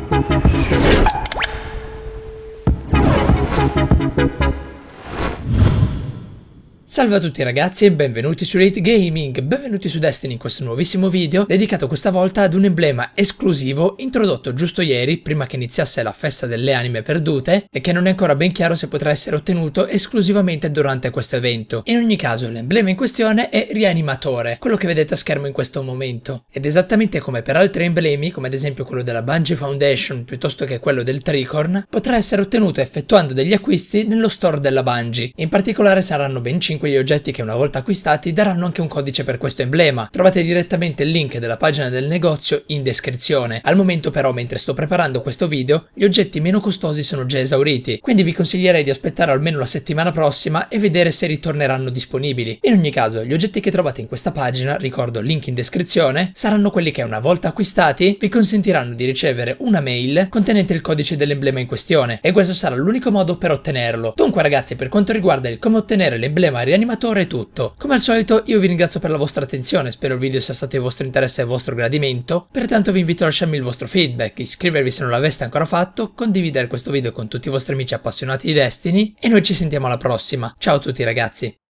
Thank you. Salve a tutti ragazzi e benvenuti su Late Gaming, benvenuti su Destiny in questo nuovissimo video dedicato questa volta ad un emblema esclusivo introdotto giusto ieri prima che iniziasse la festa delle anime perdute e che non è ancora ben chiaro se potrà essere ottenuto esclusivamente durante questo evento. In ogni caso l'emblema in questione è rianimatore, quello che vedete a schermo in questo momento ed esattamente come per altri emblemi come ad esempio quello della Bungie Foundation piuttosto che quello del Tricorn potrà essere ottenuto effettuando degli acquisti nello store della Bungie, in particolare saranno ben 5 quegli oggetti che una volta acquistati daranno anche un codice per questo emblema. Trovate direttamente il link della pagina del negozio in descrizione. Al momento però mentre sto preparando questo video gli oggetti meno costosi sono già esauriti, quindi vi consiglierei di aspettare almeno la settimana prossima e vedere se ritorneranno disponibili. In ogni caso gli oggetti che trovate in questa pagina, ricordo link in descrizione, saranno quelli che una volta acquistati vi consentiranno di ricevere una mail contenente il codice dell'emblema in questione e questo sarà l'unico modo per ottenerlo. Dunque ragazzi per quanto riguarda il come ottenere l'emblema rianimatore è tutto. Come al solito io vi ringrazio per la vostra attenzione, spero il video sia stato di vostro interesse e vostro gradimento, pertanto vi invito a lasciarmi il vostro feedback, iscrivervi se non l'aveste ancora fatto, condividere questo video con tutti i vostri amici appassionati di Destiny e noi ci sentiamo alla prossima. Ciao a tutti ragazzi!